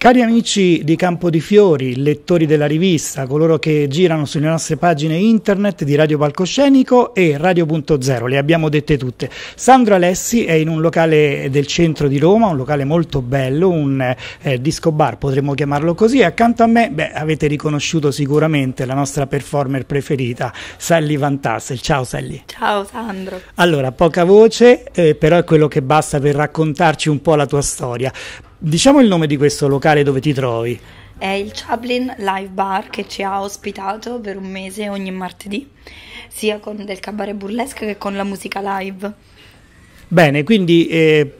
Cari amici di Campo di Fiori, lettori della rivista, coloro che girano sulle nostre pagine internet di Radio Palcoscenico e Radio.0, le abbiamo dette tutte. Sandro Alessi è in un locale del centro di Roma, un locale molto bello, un eh, disco bar potremmo chiamarlo così, e accanto a me beh, avete riconosciuto sicuramente la nostra performer preferita, Sally Vantassel. Ciao Sally. Ciao Sandro. Allora, poca voce, eh, però è quello che basta per raccontarci un po' la tua storia. Diciamo il nome di questo locale dove ti trovi. È il Chaplin Live Bar che ci ha ospitato per un mese ogni martedì, sia con del cabaret burlesque che con la musica live. Bene, quindi eh,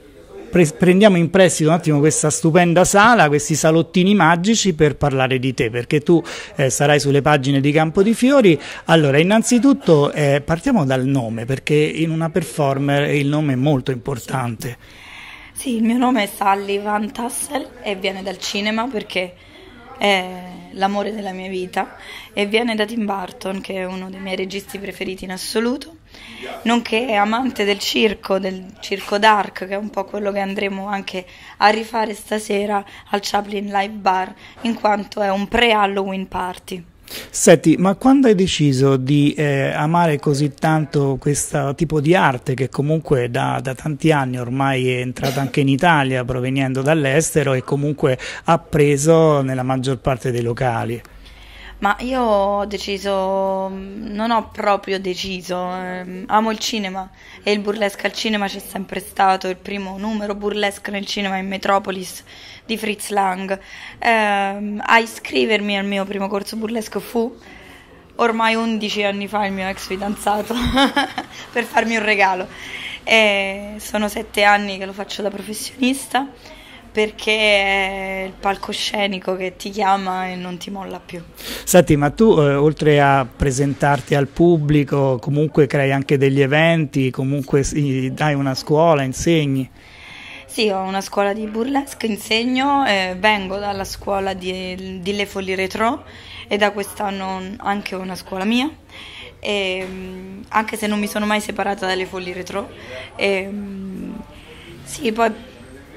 pre- prendiamo in prestito un attimo questa stupenda sala, questi salottini magici per parlare di te, perché tu eh, sarai sulle pagine di Campo di Fiori. Allora, innanzitutto eh, partiamo dal nome, perché in una performer il nome è molto importante. Sì. Sì, il mio nome è Sally Van Tassel e viene dal cinema perché è l'amore della mia vita e viene da Tim Burton che è uno dei miei registi preferiti in assoluto, nonché amante del circo, del circo dark che è un po' quello che andremo anche a rifare stasera al Chaplin Live Bar in quanto è un pre-Halloween party. Senti, ma quando hai deciso di eh, amare così tanto questo tipo di arte che comunque da, da tanti anni ormai è entrata anche in Italia proveniendo dall'estero e comunque ha preso nella maggior parte dei locali? Ma io ho deciso, non ho proprio deciso, ehm, amo il cinema e il burlesque al cinema c'è sempre stato, il primo numero burlesque nel cinema in Metropolis di Fritz Lang. Ehm, a iscrivermi al mio primo corso burlesco fu ormai 11 anni fa il mio ex fidanzato per farmi un regalo. E sono 7 anni che lo faccio da professionista perché è il palcoscenico che ti chiama e non ti molla più. Senti, ma tu eh, oltre a presentarti al pubblico, comunque crei anche degli eventi, comunque dai una scuola, insegni? Sì, ho una scuola di burlesque, insegno, eh, vengo dalla scuola di, di Le Folli Retro e da quest'anno anche una scuola mia. E, mm, anche se non mi sono mai separata dalle folli retro e, mm, sì poi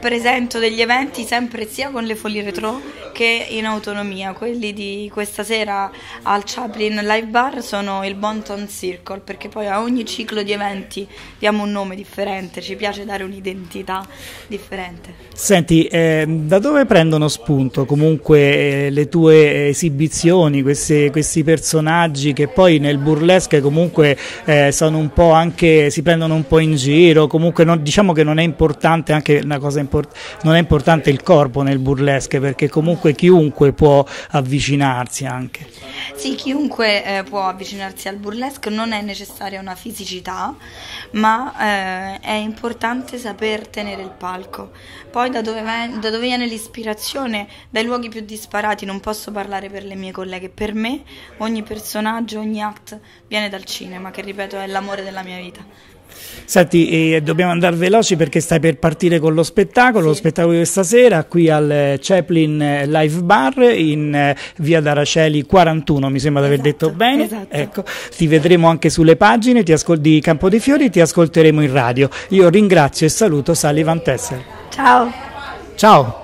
presento degli eventi sempre sia con le foglie Retro che in autonomia. Quelli di questa sera al Chaplin Live Bar sono il Bonton Circle, perché poi a ogni ciclo di eventi diamo un nome differente, ci piace dare un'identità differente. Senti, eh, da dove prendono spunto comunque eh, le tue esibizioni, questi, questi, personaggi che poi nel burlesque comunque eh, sono un po' anche, si prendono un po' in giro, comunque non, diciamo che non è importante anche una cosa importante import- non è importante il corpo nel burlesque perché comunque chiunque può avvicinarsi anche. Sì, chiunque eh, può avvicinarsi al burlesque, non è necessaria una fisicità, ma eh, è importante saper tenere il palco. Poi da dove, ven- da dove viene l'ispirazione? Dai luoghi più disparati, non posso parlare per le mie colleghe, per me ogni personaggio, ogni act viene dal cinema, che ripeto è l'amore della mia vita. Senti, eh, dobbiamo andare veloci perché stai per partire con lo spettacolo, sì. lo spettacolo di questa sera qui al eh, Chaplin eh, Live Bar in eh, via d'Araceli 41, mi sembra di aver detto esatto, bene. Esatto. Ecco, ti vedremo anche sulle pagine di Campo dei Fiori, ti ascolteremo in radio. Io ringrazio e saluto Sally Van Tessel. Ciao. Ciao.